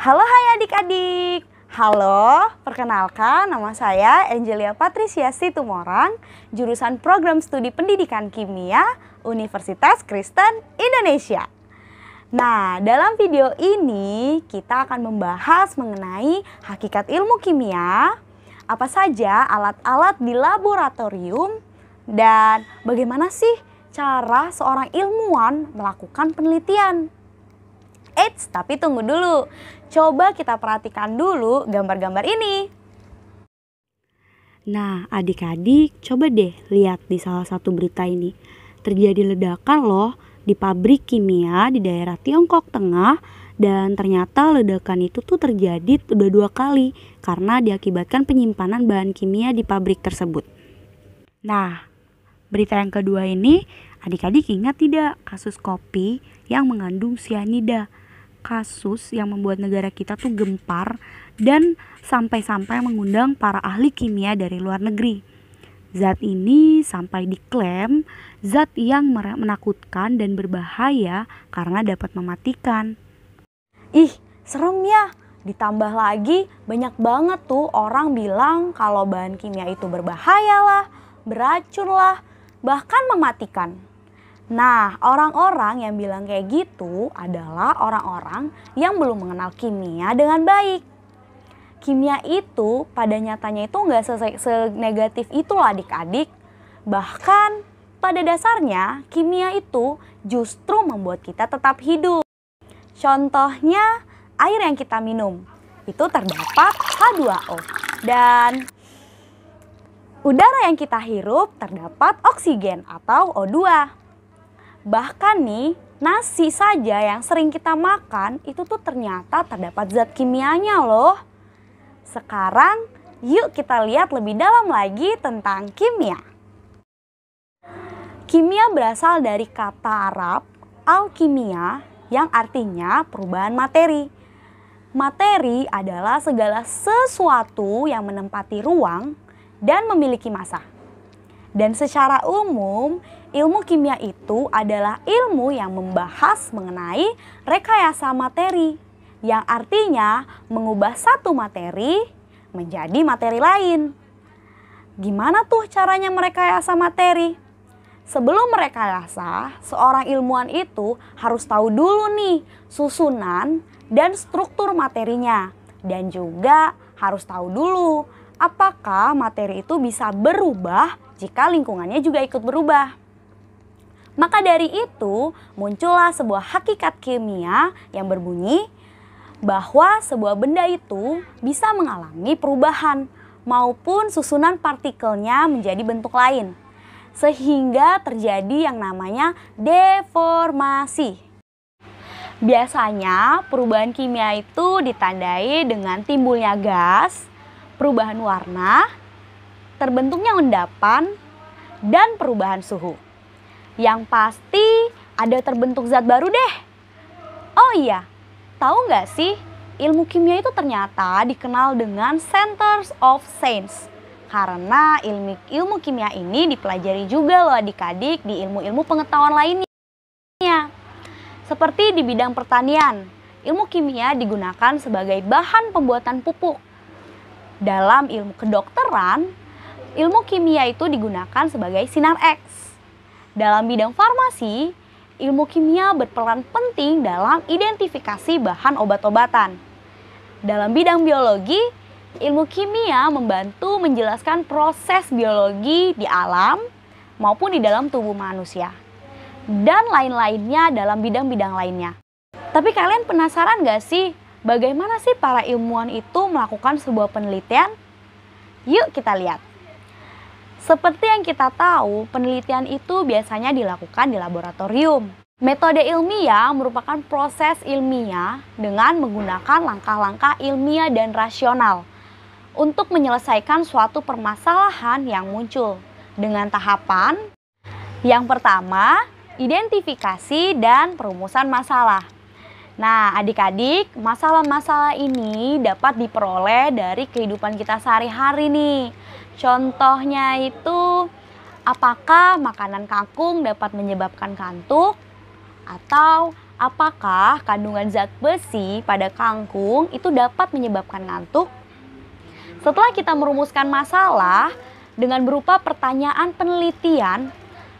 Halo hai adik-adik. Halo, perkenalkan nama saya Angelia Patricia Situmorang, jurusan Program Studi Pendidikan Kimia Universitas Kristen Indonesia. Nah, dalam video ini kita akan membahas mengenai hakikat ilmu kimia, apa saja alat-alat di laboratorium, dan bagaimana sih cara seorang ilmuwan melakukan penelitian. Eits, tapi tunggu dulu. Coba kita perhatikan dulu gambar-gambar ini. Nah, adik-adik, coba deh lihat di salah satu berita ini. Terjadi ledakan loh di pabrik kimia di daerah Tiongkok Tengah dan ternyata ledakan itu tuh terjadi udah dua kali karena diakibatkan penyimpanan bahan kimia di pabrik tersebut. Nah, berita yang kedua ini, adik-adik ingat tidak kasus kopi yang mengandung sianida? kasus yang membuat negara kita tuh gempar dan sampai-sampai mengundang para ahli kimia dari luar negeri. Zat ini sampai diklaim zat yang menakutkan dan berbahaya karena dapat mematikan. Ih, serem ya. Ditambah lagi banyak banget tuh orang bilang kalau bahan kimia itu berbahaya lah, beracun lah, bahkan mematikan. Nah, orang-orang yang bilang kayak gitu adalah orang-orang yang belum mengenal kimia dengan baik. Kimia itu pada nyatanya itu nggak senegatif itulah adik-adik. Bahkan pada dasarnya kimia itu justru membuat kita tetap hidup. Contohnya air yang kita minum itu terdapat H2O dan udara yang kita hirup terdapat oksigen atau O2. Bahkan nih, nasi saja yang sering kita makan itu tuh ternyata terdapat zat kimianya loh. Sekarang yuk kita lihat lebih dalam lagi tentang kimia. Kimia berasal dari kata Arab alkimia yang artinya perubahan materi. Materi adalah segala sesuatu yang menempati ruang dan memiliki masa. Dan secara umum, ilmu kimia itu adalah ilmu yang membahas mengenai rekayasa materi, yang artinya mengubah satu materi menjadi materi lain. Gimana tuh caranya merekayasa materi? Sebelum merekayasa, seorang ilmuwan itu harus tahu dulu nih susunan dan struktur materinya dan juga harus tahu dulu apakah materi itu bisa berubah jika lingkungannya juga ikut berubah. Maka dari itu muncullah sebuah hakikat kimia yang berbunyi bahwa sebuah benda itu bisa mengalami perubahan maupun susunan partikelnya menjadi bentuk lain. Sehingga terjadi yang namanya deformasi. Biasanya perubahan kimia itu ditandai dengan timbulnya gas perubahan warna, terbentuknya endapan, dan perubahan suhu. Yang pasti ada terbentuk zat baru deh. Oh iya, tahu nggak sih ilmu kimia itu ternyata dikenal dengan Centers of Science. Karena ilmu, ilmu kimia ini dipelajari juga loh adik-adik di ilmu-ilmu pengetahuan lainnya. Seperti di bidang pertanian, ilmu kimia digunakan sebagai bahan pembuatan pupuk dalam ilmu kedokteran, ilmu kimia itu digunakan sebagai sinar X. Dalam bidang farmasi, ilmu kimia berperan penting dalam identifikasi bahan obat-obatan. Dalam bidang biologi, ilmu kimia membantu menjelaskan proses biologi di alam maupun di dalam tubuh manusia. Dan lain-lainnya dalam bidang-bidang lainnya. Tapi kalian penasaran gak sih bagaimana sih para ilmuwan itu melakukan sebuah penelitian? Yuk kita lihat. Seperti yang kita tahu, penelitian itu biasanya dilakukan di laboratorium. Metode ilmiah merupakan proses ilmiah dengan menggunakan langkah-langkah ilmiah dan rasional untuk menyelesaikan suatu permasalahan yang muncul dengan tahapan yang pertama, identifikasi dan perumusan masalah. Nah, adik-adik, masalah-masalah ini dapat diperoleh dari kehidupan kita sehari-hari nih. Contohnya itu, apakah makanan kangkung dapat menyebabkan kantuk? Atau apakah kandungan zat besi pada kangkung itu dapat menyebabkan ngantuk? Setelah kita merumuskan masalah dengan berupa pertanyaan penelitian,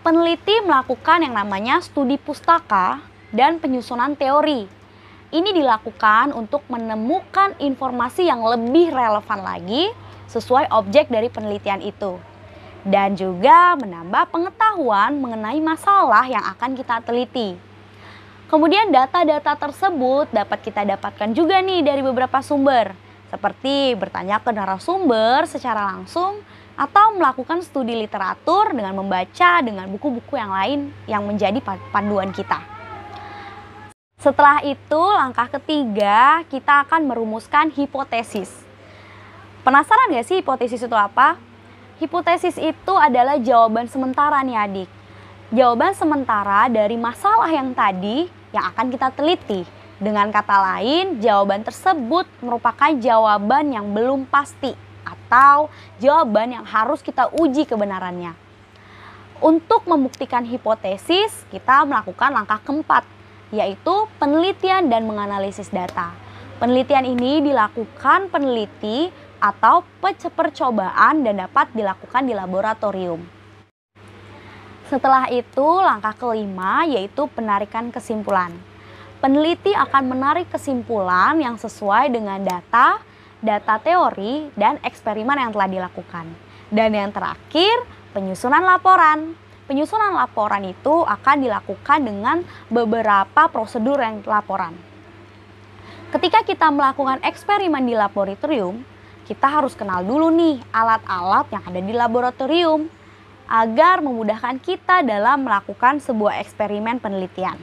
peneliti melakukan yang namanya studi pustaka dan penyusunan teori. Ini dilakukan untuk menemukan informasi yang lebih relevan lagi sesuai objek dari penelitian itu. Dan juga menambah pengetahuan mengenai masalah yang akan kita teliti. Kemudian data-data tersebut dapat kita dapatkan juga nih dari beberapa sumber, seperti bertanya ke narasumber secara langsung atau melakukan studi literatur dengan membaca dengan buku-buku yang lain yang menjadi panduan kita. Setelah itu, langkah ketiga kita akan merumuskan hipotesis. Penasaran gak sih hipotesis itu apa? Hipotesis itu adalah jawaban sementara nih adik. Jawaban sementara dari masalah yang tadi yang akan kita teliti. Dengan kata lain, jawaban tersebut merupakan jawaban yang belum pasti atau jawaban yang harus kita uji kebenarannya. Untuk membuktikan hipotesis, kita melakukan langkah keempat, yaitu penelitian dan menganalisis data. Penelitian ini dilakukan peneliti atau percobaan dan dapat dilakukan di laboratorium. Setelah itu, langkah kelima yaitu penarikan kesimpulan. Peneliti akan menarik kesimpulan yang sesuai dengan data, data teori, dan eksperimen yang telah dilakukan. Dan yang terakhir, penyusunan laporan penyusunan laporan itu akan dilakukan dengan beberapa prosedur yang laporan. Ketika kita melakukan eksperimen di laboratorium, kita harus kenal dulu nih alat-alat yang ada di laboratorium agar memudahkan kita dalam melakukan sebuah eksperimen penelitian.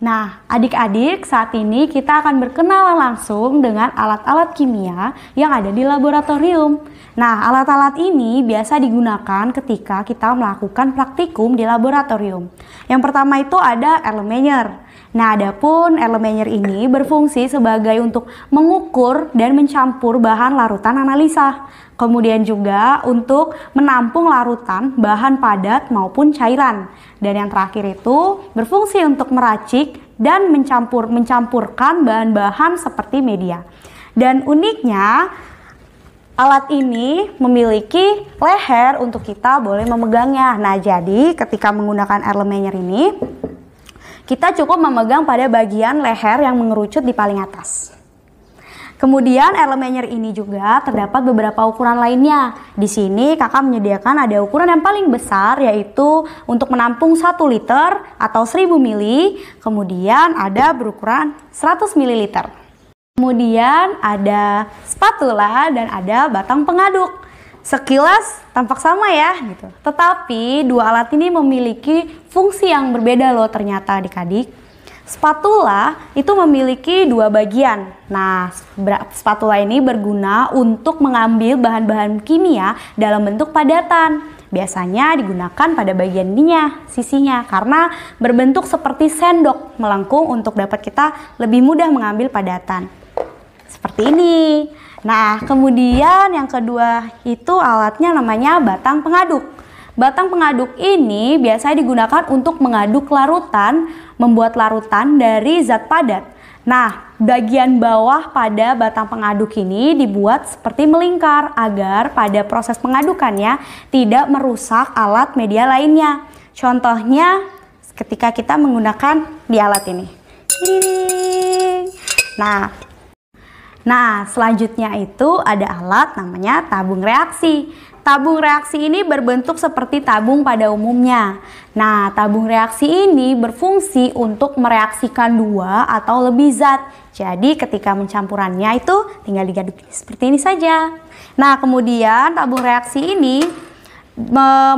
Nah, adik-adik, saat ini kita akan berkenalan langsung dengan alat-alat kimia yang ada di laboratorium. Nah, alat-alat ini biasa digunakan ketika kita melakukan praktikum di laboratorium. Yang pertama itu ada elemenyer. Nah, adapun pun ini berfungsi sebagai untuk mengukur dan mencampur bahan larutan analisa. Kemudian juga untuk menampung larutan bahan padat maupun cairan. Dan yang terakhir itu berfungsi untuk meracik dan mencampur mencampurkan bahan-bahan seperti media. Dan uniknya Alat ini memiliki leher untuk kita boleh memegangnya. Nah, jadi ketika menggunakan air ini, kita cukup memegang pada bagian leher yang mengerucut di paling atas. Kemudian elemenyer ini juga terdapat beberapa ukuran lainnya. Di sini kakak menyediakan ada ukuran yang paling besar yaitu untuk menampung 1 liter atau 1000 ml. Kemudian ada berukuran 100 ml. Kemudian ada spatula dan ada batang pengaduk sekilas tampak sama ya gitu. Tetapi dua alat ini memiliki fungsi yang berbeda loh ternyata adik-adik. Spatula itu memiliki dua bagian. Nah, spatula ini berguna untuk mengambil bahan-bahan kimia dalam bentuk padatan. Biasanya digunakan pada bagian ininya, sisinya, karena berbentuk seperti sendok melengkung untuk dapat kita lebih mudah mengambil padatan. Seperti ini. Nah, kemudian yang kedua itu alatnya namanya batang pengaduk. Batang pengaduk ini biasanya digunakan untuk mengaduk larutan, membuat larutan dari zat padat. Nah, bagian bawah pada batang pengaduk ini dibuat seperti melingkar agar pada proses pengadukannya tidak merusak alat media lainnya. Contohnya ketika kita menggunakan di alat ini. Nah, Nah, selanjutnya itu ada alat namanya tabung reaksi. Tabung reaksi ini berbentuk seperti tabung pada umumnya. Nah, tabung reaksi ini berfungsi untuk mereaksikan dua atau lebih zat. Jadi, ketika mencampurannya itu tinggal digaduk seperti ini saja. Nah, kemudian tabung reaksi ini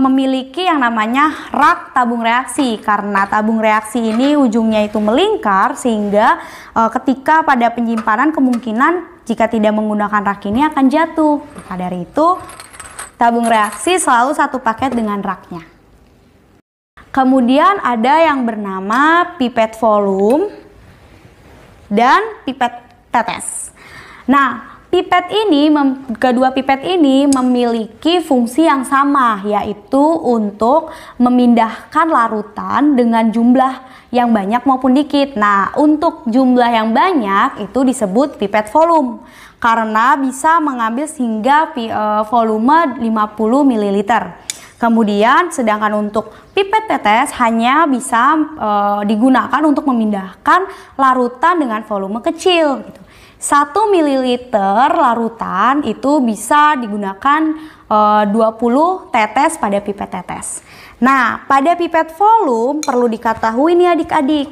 memiliki yang namanya rak tabung reaksi karena tabung reaksi ini ujungnya itu melingkar sehingga e, ketika pada penyimpanan kemungkinan jika tidak menggunakan rak ini akan jatuh. Maka dari itu tabung reaksi selalu satu paket dengan raknya. Kemudian ada yang bernama pipet volume dan pipet tetes. Nah, Pipet ini, mem, kedua pipet ini memiliki fungsi yang sama, yaitu untuk memindahkan larutan dengan jumlah yang banyak maupun dikit. Nah, untuk jumlah yang banyak itu disebut pipet volume, karena bisa mengambil hingga e, volume 50 ml. Kemudian sedangkan untuk pipet tetes hanya bisa e, digunakan untuk memindahkan larutan dengan volume kecil gitu. 1 ml larutan itu bisa digunakan e, eh, 20 tetes pada pipet tetes. Nah, pada pipet volume perlu diketahui nih adik-adik.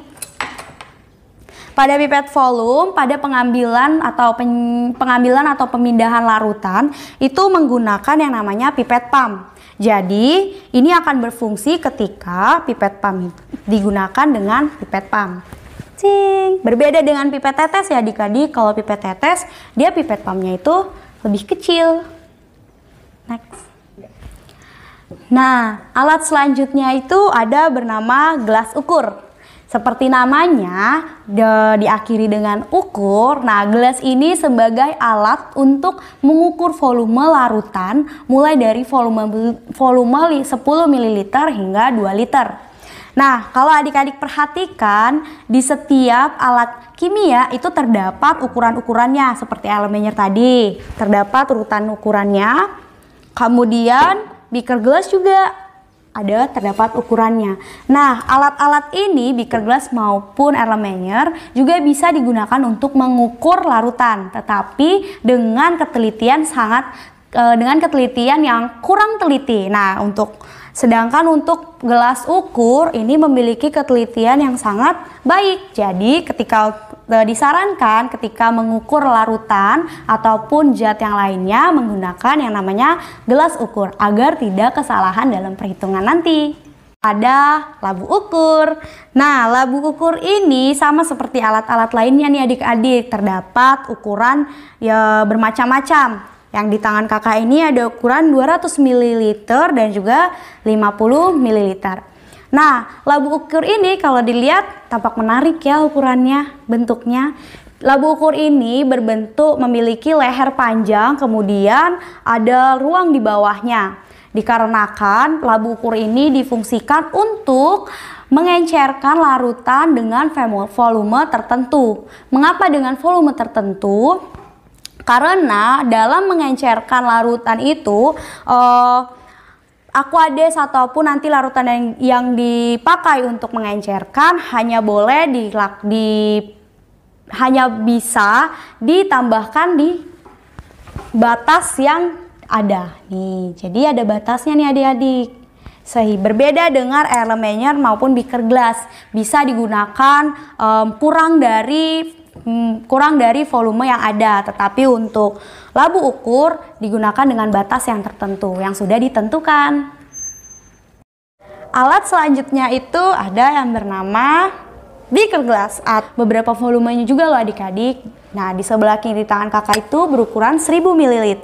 Pada pipet volume, pada pengambilan atau pen, pengambilan atau pemindahan larutan itu menggunakan yang namanya pipet pump. Jadi, ini akan berfungsi ketika pipet pump digunakan dengan pipet pump. Cing. Berbeda dengan pipet tetes ya adik-adik. Kalau pipet tetes, dia pipet pumpnya itu lebih kecil. Next. Nah, alat selanjutnya itu ada bernama gelas ukur. Seperti namanya, de, diakhiri dengan ukur. Nah, gelas ini sebagai alat untuk mengukur volume larutan mulai dari volume, volume 10 ml hingga 2 liter. Nah, kalau adik-adik perhatikan di setiap alat kimia itu terdapat ukuran-ukurannya seperti elemennya tadi, terdapat urutan ukurannya. Kemudian beaker glass juga ada terdapat ukurannya. Nah, alat-alat ini beaker glass maupun Erlenmeyer juga bisa digunakan untuk mengukur larutan, tetapi dengan ketelitian sangat eh, dengan ketelitian yang kurang teliti. Nah, untuk Sedangkan untuk gelas ukur ini memiliki ketelitian yang sangat baik. Jadi ketika e, disarankan ketika mengukur larutan ataupun zat yang lainnya menggunakan yang namanya gelas ukur agar tidak kesalahan dalam perhitungan nanti ada labu ukur. Nah, labu ukur ini sama seperti alat-alat lainnya nih adik-adik, terdapat ukuran ya bermacam-macam. Yang di tangan kakak ini ada ukuran 200 ml dan juga 50 ml. Nah, labu ukur ini kalau dilihat tampak menarik ya ukurannya, bentuknya. Labu ukur ini berbentuk memiliki leher panjang, kemudian ada ruang di bawahnya. Dikarenakan labu ukur ini difungsikan untuk mengencerkan larutan dengan volume tertentu. Mengapa dengan volume tertentu? Karena dalam mengencerkan larutan itu uh, eh, Aquades ataupun nanti larutan yang, yang dipakai untuk mengencerkan hanya boleh di, di hanya bisa ditambahkan di batas yang ada nih. Jadi ada batasnya nih adik-adik. Sehi berbeda dengan air maupun beaker glass bisa digunakan um, kurang dari Hmm, kurang dari volume yang ada, tetapi untuk labu ukur digunakan dengan batas yang tertentu yang sudah ditentukan. Alat selanjutnya itu ada yang bernama beaker glass. Beberapa volumenya juga loh adik-adik. Nah, di sebelah kiri tangan kakak itu berukuran 1000 ml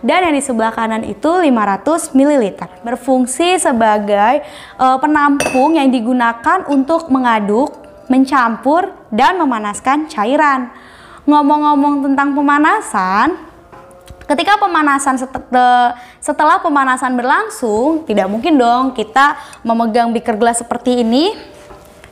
dan yang di sebelah kanan itu 500 ml. Berfungsi sebagai e, penampung yang digunakan untuk mengaduk mencampur, dan memanaskan cairan. Ngomong-ngomong tentang pemanasan, ketika pemanasan setelah pemanasan berlangsung, tidak mungkin dong kita memegang beaker gelas seperti ini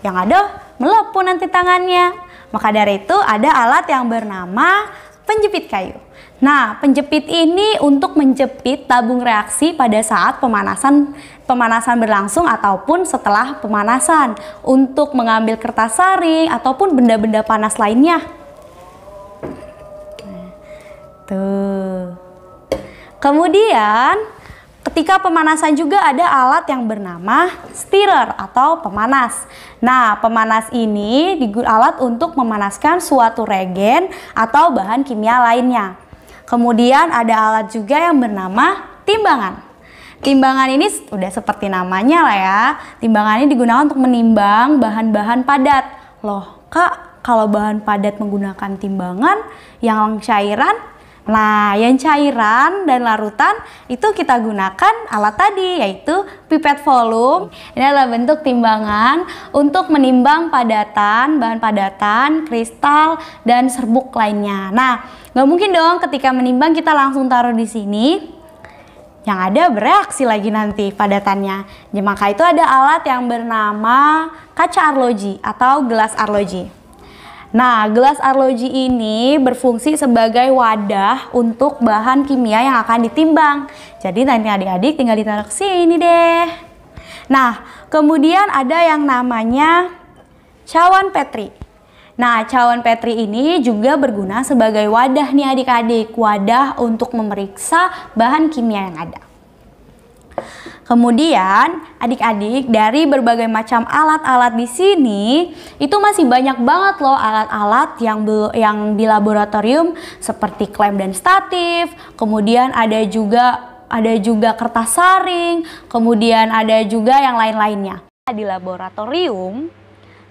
yang ada melepuh nanti tangannya. Maka dari itu ada alat yang bernama penjepit kayu. Nah, penjepit ini untuk menjepit tabung reaksi pada saat pemanasan pemanasan berlangsung ataupun setelah pemanasan untuk mengambil kertas saring ataupun benda-benda panas lainnya. Nah, tuh. Kemudian Ketika pemanasan juga ada alat yang bernama stirrer atau pemanas. Nah, pemanas ini alat untuk memanaskan suatu regen atau bahan kimia lainnya. Kemudian ada alat juga yang bernama timbangan. Timbangan ini sudah seperti namanya lah ya. Timbangan ini digunakan untuk menimbang bahan-bahan padat. Loh, Kak, kalau bahan padat menggunakan timbangan, yang cairan Nah, yang cairan dan larutan itu kita gunakan alat tadi yaitu pipet volume. Ini adalah bentuk timbangan untuk menimbang padatan, bahan padatan, kristal, dan serbuk lainnya. Nah, nggak mungkin dong ketika menimbang kita langsung taruh di sini yang ada bereaksi lagi nanti padatannya. Ya, maka itu ada alat yang bernama kaca arloji atau gelas arloji. Nah, gelas arloji ini berfungsi sebagai wadah untuk bahan kimia yang akan ditimbang. Jadi nanti adik-adik tinggal ditaruh ke sini deh. Nah, kemudian ada yang namanya cawan Petri. Nah, cawan Petri ini juga berguna sebagai wadah nih adik-adik, wadah untuk memeriksa bahan kimia yang ada. Kemudian, adik-adik dari berbagai macam alat-alat di sini itu masih banyak banget loh alat-alat yang yang di laboratorium seperti klem dan statif. Kemudian ada juga ada juga kertas saring, kemudian ada juga yang lain-lainnya. Di laboratorium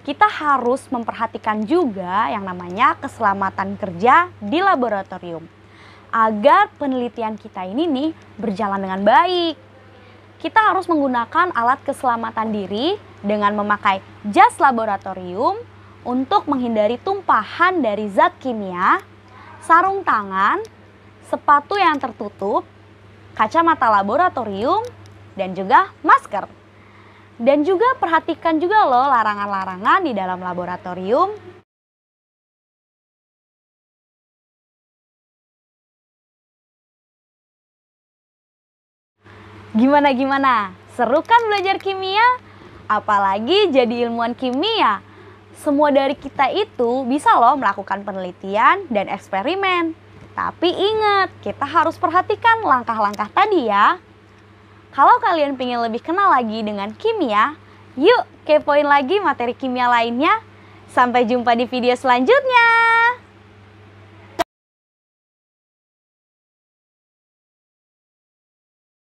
kita harus memperhatikan juga yang namanya keselamatan kerja di laboratorium agar penelitian kita ini nih berjalan dengan baik kita harus menggunakan alat keselamatan diri dengan memakai jas laboratorium untuk menghindari tumpahan dari zat kimia, sarung tangan, sepatu yang tertutup, kacamata laboratorium, dan juga masker. Dan juga perhatikan juga loh larangan-larangan di dalam laboratorium Gimana gimana? Seru kan belajar kimia? Apalagi jadi ilmuwan kimia. Semua dari kita itu bisa loh melakukan penelitian dan eksperimen. Tapi ingat, kita harus perhatikan langkah-langkah tadi ya. Kalau kalian ingin lebih kenal lagi dengan kimia, yuk kepoin lagi materi kimia lainnya. Sampai jumpa di video selanjutnya.